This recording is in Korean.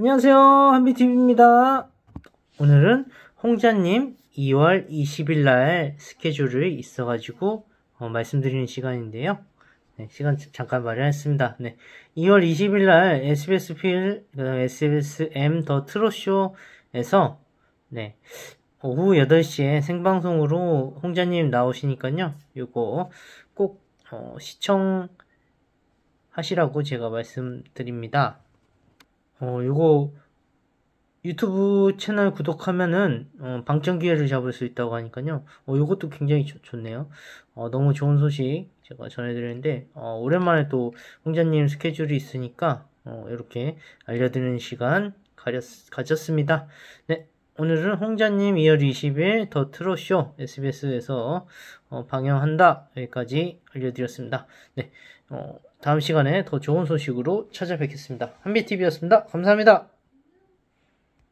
안녕하세요 한비TV입니다 오늘은 홍자님 2월 20일 날 스케줄이 있어가지고 어, 말씀드리는 시간인데요 네, 시간 잠깐 마련했습니다 네, 2월 20일 날 SBS 필 SBS 그 M 더 트롯쇼에서 네, 오후 8시에 생방송으로 홍자님 나오시니까요 이거꼭 어, 시청하시라고 제가 말씀드립니다 어, 요거 유튜브 채널 구독하면은 어, 방청 기회를 잡을 수 있다고 하니까요. 어, 요것도 굉장히 좋, 좋네요. 어, 너무 좋은 소식 제가 전해드리는데 어, 오랜만에 또 홍자님 스케줄이 있으니까 어, 이렇게 알려드리는 시간 가졌, 가졌습니다. 네, 오늘은 홍자님 2월 20일 더 트롯쇼 SBS에서 어, 방영한다 여기까지 알려드렸습니다. 네, 어, 다음 시간에 더 좋은 소식으로 찾아뵙겠습니다. 한비TV였습니다. 감사합니다.